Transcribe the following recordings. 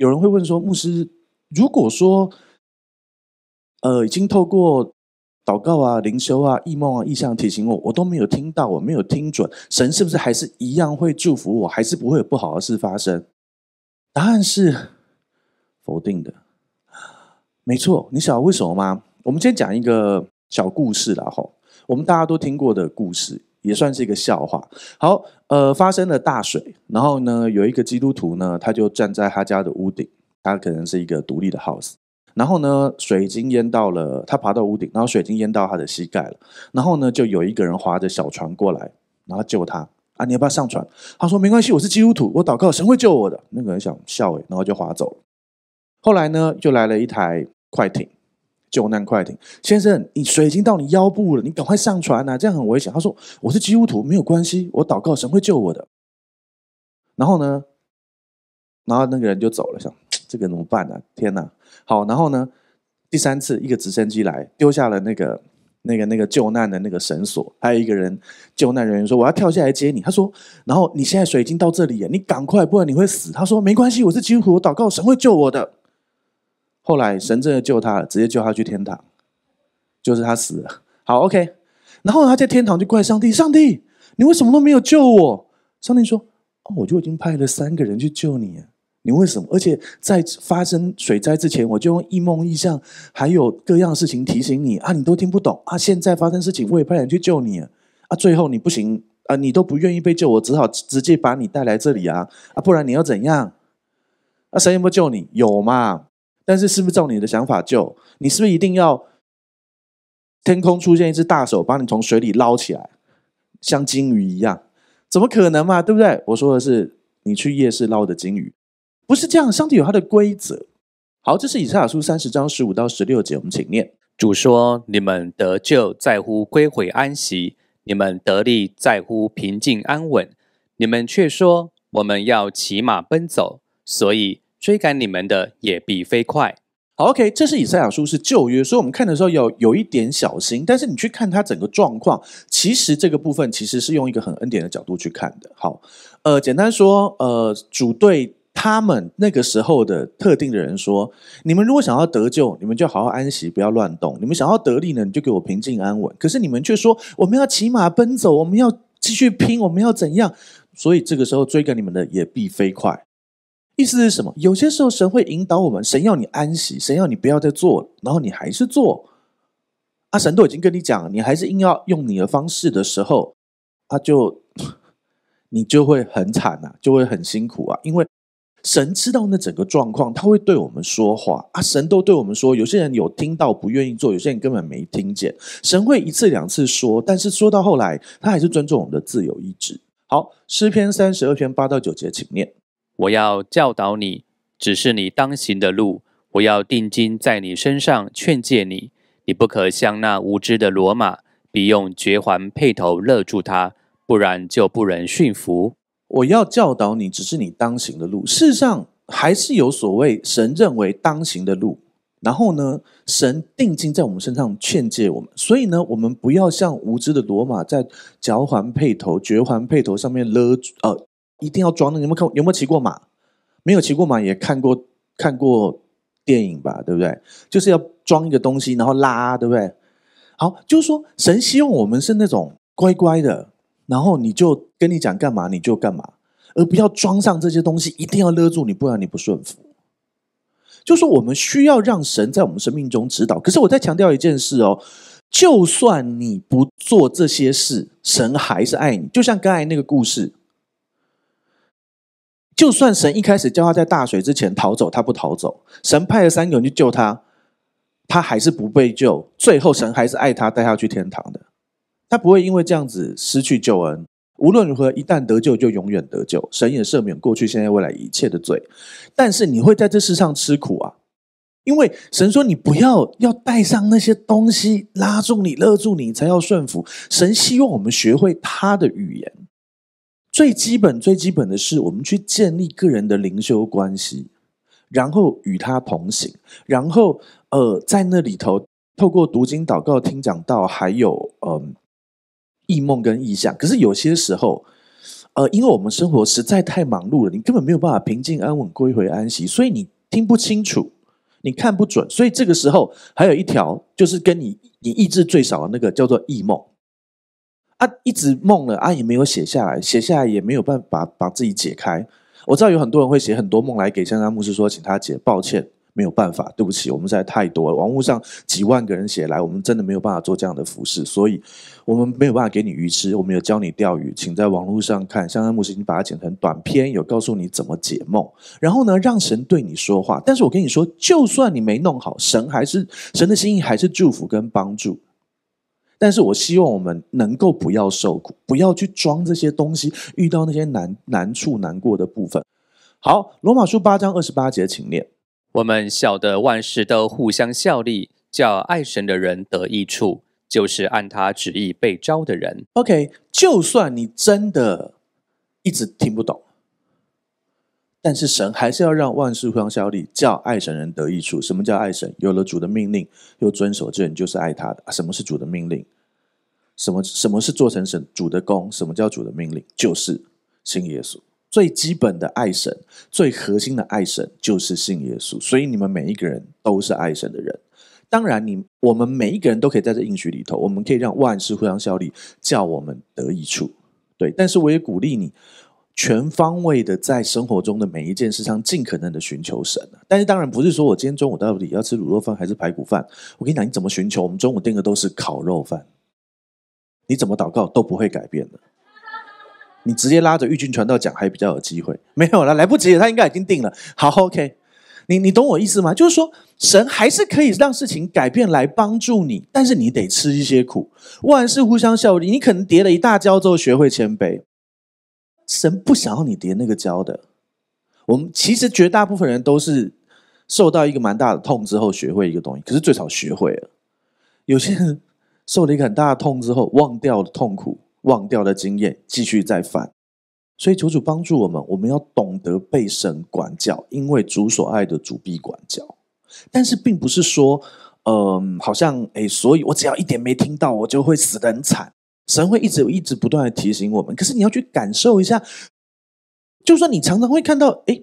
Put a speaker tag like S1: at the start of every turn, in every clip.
S1: 有人会问说，牧师，如果说，呃，已经透过祷告啊、灵修啊、异梦啊、意象提醒我，我都没有听到，我没有听准，神是不是还是一样会祝福我，还是不会有不好的事发生？答案是否定的。没错，你晓得为什么吗？我们先讲一个小故事了吼，我们大家都听过的故事。也算是一个笑话。好，呃，发生了大水，然后呢，有一个基督徒呢，他就站在他家的屋顶，他可能是一个独立的 house，然后呢，水已经淹到了，他爬到屋顶，然后水已经淹到他的膝盖了，然后呢，就有一个人划着小船过来，然后救他啊，你要不要上船？他说没关系，我是基督徒，我祷告，神会救我的。那个人想笑诶，然后就划走了。后来呢，就来了一台快艇。救难快艇，先生，你水已经到你腰部了，你赶快上船啊！这样很危险。他说：“我是基督徒，没有关系，我祷告神会救我的。”然后呢，然后那个人就走了，想这个怎么办呢？天哪！好，然后呢，第三次一个直升机来，丢下了那个、那个、那个救难的那个绳索，还有一个人救难人员说：“我要跳下来接你。”他说：“然后你现在水已经到这里了，你赶快，不然你会死。”他说：“没关系，我是基督徒，我祷告神会救我的。”后来神真的救他了，直接救他去天堂，就是他死了。好，OK。然后他在天堂就怪上帝：“上帝，你为什么都没有救我？”上帝说：“我就已经派了三个人去救你，你为什么？而且在发生水灾之前，我就用异梦异象还有各样事情提醒你啊，你都听不懂啊。现在发生事情，我也派人去救你啊。最后你不行啊，你都不愿意被救，我只好直接把你带来这里啊啊，不然你要怎样？那神有没有救你？有嘛？”但是，是不是照你的想法，就你是不是一定要天空出现一只大手，把你从水里捞起来，像金鱼一样？怎么可能嘛，对不对？我说的是你去夜市捞的金鱼，不是这样。上帝有他
S2: 的规则。好，这是以赛亚书三十章十五到十六节，我们请念。主说：“你们得救在乎归回安息，你们得力在乎平静安稳。你们却说我们要骑马奔走，所以。”追赶你们的也必飞快。
S1: 好，OK，这是以赛亚书，是旧约，所以我们看的时候有有一点小心。但是你去看它整个状况，其实这个部分其实是用一个很恩典的角度去看的。好，呃，简单说，呃，主对他们那个时候的特定的人说：你们如果想要得救，你们就好好安息，不要乱动；你们想要得力呢，你就给我平静安稳。可是你们却说：我们要骑马奔走，我们要继续拼，我们要怎样？所以这个时候追赶你们的也必飞快。意思是什么？有些时候神会引导我们，神要你安息，神要你不要再做，然后你还是做，啊，神都已经跟你讲，你还是硬要用你的方式的时候，他就你就会很惨呐，就会很辛苦啊，因为神知道那整个状况，他会对我们说话啊，神都对我们说，有些人有听到不愿意做，有些人根本没听见，神会一次两次说，但是说到后来，他还是尊重我们的自由意志。
S2: 好，诗篇三十二篇八到九节，请念。我要教导你，只是你当行的路；我要定睛在你身上，劝诫你，你不可像那无知的罗马，必用绝环配头勒住他，不然就不能驯服。
S1: 我要教导你，只是你当行的路。世上还是有所谓神认为当行的路，然后呢，神定睛在我们身上劝诫我们，所以呢，我们不要像无知的罗马，在脚环配头、绝环配头上面勒住一定要装的，有没有看？有没有骑过马？没有骑过马也看过看过电影吧，对不对？就是要装一个东西，然后拉，对不对？好，就是说神希望我们是那种乖乖的，然后你就跟你讲干嘛你就干嘛，而不要装上这些东西，一定要勒住你，不然你不顺服。就说我们需要让神在我们生命中指导。可是我再强调一件事哦，就算你不做这些事，神还是爱你。就像刚才那个故事。就算神一开始叫他在大水之前逃走，他不逃走；神派了三个人去救他，他还是不被救。最后，神还是爱他，带他去天堂的。他不会因为这样子失去救恩。无论如何，一旦得救，就永远得救。神也赦免过去、现在、未来一切的罪。但是，你会在这世上吃苦啊，因为神说你不要要带上那些东西，拉住你、勒住你，才要顺服。神希望我们学会他的语言。最基本、最基本的是，我们去建立个人的灵修关系，然后与他同行，然后呃，在那里头透过读经、祷告、听讲道，还有嗯异梦跟异象。可是有些时候，呃，因为我们生活实在太忙碌了，你根本没有办法平静安稳归回安息，所以你听不清楚，你看不准。所以这个时候还有一条，就是跟你你意志最少的那个叫做异梦。啊，一直梦了，啊，也没有写下来，写下来也没有办法把自己解开。我知道有很多人会写很多梦来给香山牧师说，请他解。抱歉，没有办法，对不起，我们实在太多了。网络上几万个人写来，我们真的没有办法做这样的服侍，所以我们没有办法给你鱼吃，我们有教你钓鱼，请在网络上看香山牧师，你把它剪成短片，有告诉你怎么解梦，然后呢，让神对你说话。但是我跟你说，就算你没弄好，神还是神的心意，还是祝福跟帮助。但是我希望我们能够不要受苦，不要去装这些东西，遇到那些难难处、难过的部分。好，罗马书八章二十八节，请
S2: 念：我们晓得万事都互相效力，叫爱神的人得益处，就是按他旨意被招的人。
S1: OK，就算你真的一直听不懂。但是神还是要让万事互相效力，叫爱神人得益处。什么叫爱神？有了主的命令又遵守，这人就是爱他的。什么是主的命令？什么什么是做成神主的功？什么叫主的命令？就是信耶稣。最基本的爱神，最核心的爱神就是信耶稣。所以你们每一个人都是爱神的人。当然，你我们每一个人都可以在这应许里头，我们可以让万事互相效力，叫我们得益处。对，但是我也鼓励你。全方位的在生活中的每一件事上，尽可能的寻求神啊！但是当然不是说我今天中午到底要吃卤肉饭还是排骨饭？我跟你讲，你怎么寻求？我们中午订的都是烤肉饭，你怎么祷告都不会改变的。你直接拉着玉军传道讲还比较有机会。没有了，来不及了，他应该已经定了。好，OK，你你懂我意思吗？就是说，神还是可以让事情改变来帮助你，但是你得吃一些苦，万事互相效力。你可能跌了一大跤之后，学会谦卑。神不想要你叠那个胶的。我们其实绝大部分人都是受到一个蛮大的痛之后，学会一个东西。可是最少学会了，有些人受了一个很大的痛之后，忘掉了痛苦，忘掉了经验，继续再犯。所以求主帮助我们，我们要懂得被神管教，因为主所爱的主必管教。但是并不是说，嗯，好像哎，所以我只要一点没听到，我就会死的很惨。神会一直有，一直不断的提醒我们。可是你要去感受一下，就算你常常会看到，哎，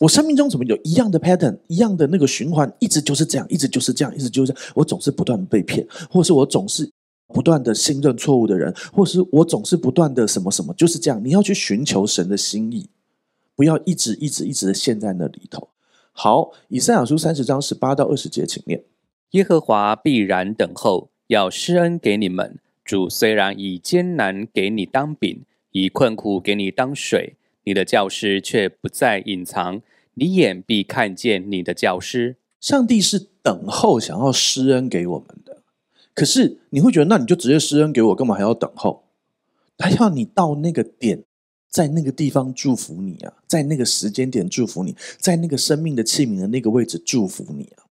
S1: 我生命中怎么有一样的 pattern，一样的那个循环，一直就是这样，一直就是这样，一直就是这样。我总是不断被骗，或是我总是不断的信任错误的人，或是我总是不断的什么什么，就是这样。你要去寻求神的心意，不要一直一直一直的陷在那里头。好，以赛亚书三十章十八到二十节，请念：
S2: 耶和华必然等候，要施恩给你们。主虽然以艰难给你当饼，以困苦给你当水，你的教师却不再隐藏，你眼必看见你的教师。
S1: 上帝是等候想要施恩给我们的，可是你会觉得，那你就直接施恩给我，干嘛还要等候？他要你到那个点，在那个地方祝福你啊，在那个时间点祝福你，在那个生命的器皿的那个位置祝福你啊。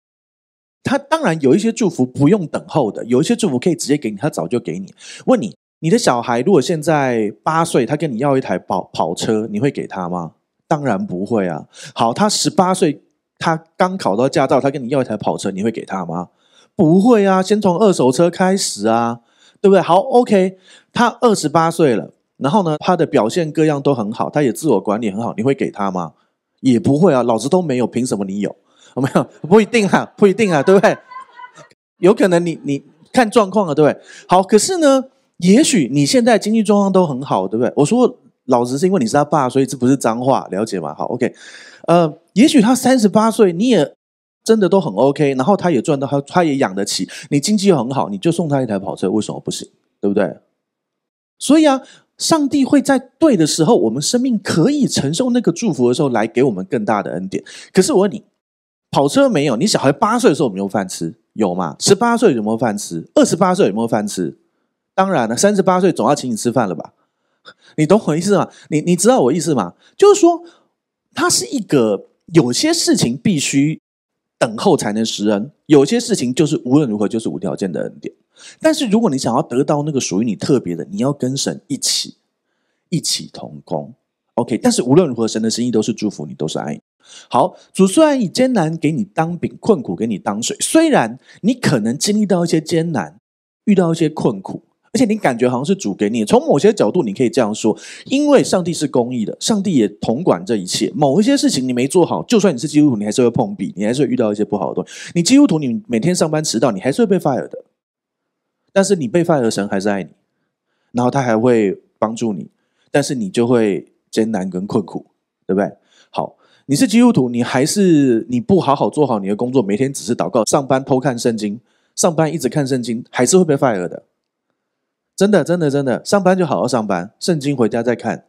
S1: 他当然有一些祝福不用等候的，有一些祝福可以直接给你，他早就给你。问你，你的小孩如果现在八岁，他跟你要一台跑跑车，你会给他吗？当然不会啊。好，他十八岁，他刚考到驾照，他跟你要一台跑车，你会给他吗？不会啊，先从二手车开始啊，对不对？好，OK，他二十八岁了，然后呢，他的表现各样都很好，他也自我管理很好，你会给他吗？也不会啊，老子都没有，凭什么你有？有没有？不一定哈，不一定啊，对不对？有可能你你看状况啊，对不对？好，可是呢，也许你现在经济状况都很好，对不对？我说老实是因为你是他爸，所以这不是脏话，了解吗？好，OK，呃，也许他三十八岁，你也真的都很 OK，然后他也赚到，他他也养得起，你经济又很好，你就送他一台跑车，为什么不行？对不对？所以啊，上帝会在对的时候，我们生命可以承受那个祝福的时候，来给我们更大的恩典。可是我问你。跑车没有，你小孩八岁的时候有没有饭吃？有吗？十八岁有没有饭吃？二十八岁有没有饭吃？当然了，三十八岁总要请你吃饭了吧？你懂我意思吗？你你知道我意思吗？就是说，它是一个有些事情必须等候才能识恩，有些事情就是无论如何就是无条件的恩典。但是如果你想要得到那个属于你特别的，你要跟神一起一起同工。OK，但是无论如何，神的心意都是祝福你，都是爱。你。好，主虽然以艰难给你当饼，困苦给你当水，虽然你可能经历到一些艰难，遇到一些困苦，而且你感觉好像是主给你。从某些角度，你可以这样说：，因为上帝是公义的，上帝也统管这一切。某一些事情你没做好，就算你是基督徒，你还是会碰壁，你还是会遇到一些不好的东西。你基督徒，你每天上班迟到，你还是会被 fire 的。但是你被 fire，神还是爱你，然后他还会帮助你。但是你就会艰难跟困苦，对不对？好。你是基督徒，你还是你不好好做好你的工作，每天只是祷告、上班偷看圣经、上班一直看圣经，还是会被 fire 的。真的，真的，真的，上班就好好上班，圣经回家再看。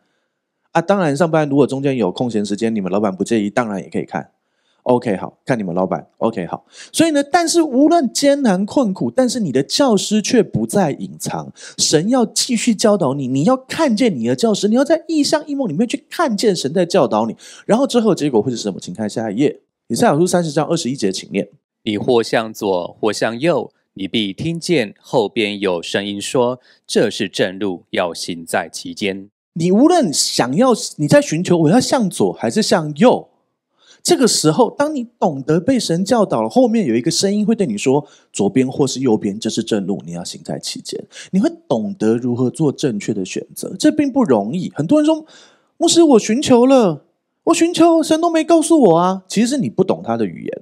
S1: 啊，当然，上班如果中间有空闲时间，你们老板不介意，当然也可以看。OK，好看你们老板。OK，好。所以呢，但是无论艰难困苦，但是你的教师却不再隐藏，神要继续教导你。你要看见你的教师，你要在异乡异梦里面去看见神在教导你。然后之后结果会是什么？请看下一页。以赛亚
S2: 书三十章二十一节，请念。你或向左，或向右，你必听见后边有声音说：“这是正路，要行在其间。”
S1: 你无论想要，你在寻求，我要向左还是向右？这个时候，当你懂得被神教导了，后面有一个声音会对你说：“左边或是右边，这是正路，你要行在其间。”你会懂得如何做正确的选择。这并不容易。很多人说：“牧师，我寻求了，我寻求，神都没告诉我啊！”其实是你不懂他的语言。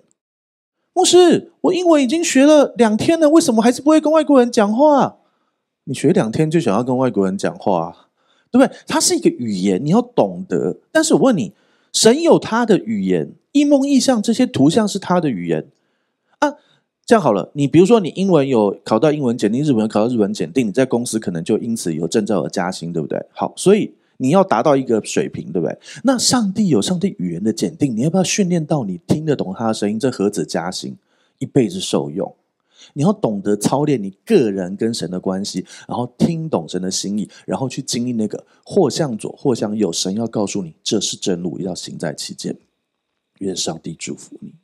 S1: 牧师，我英文已经学了两天了，为什么还是不会跟外国人讲话？你学两天就想要跟外国人讲话，对不对？它是一个语言，你要懂得。但是我问你。神有他的语言，一梦一象这些图像是他的语言啊。这样好了，你比如说你英文有考到英文检定，日本人考到日本检定，你在公司可能就因此有证照而加薪，对不对？好，所以你要达到一个水平，对不对？那上帝有上帝语言的检定，你要不要训练到你听得懂他的声音？这何止加薪，一辈子受用。你要懂得操练你个人跟神的关系，然后听懂神的心意，然后去经历那个或向左或向右，神要告诉你这是正路，要行在其间。愿上帝祝福你。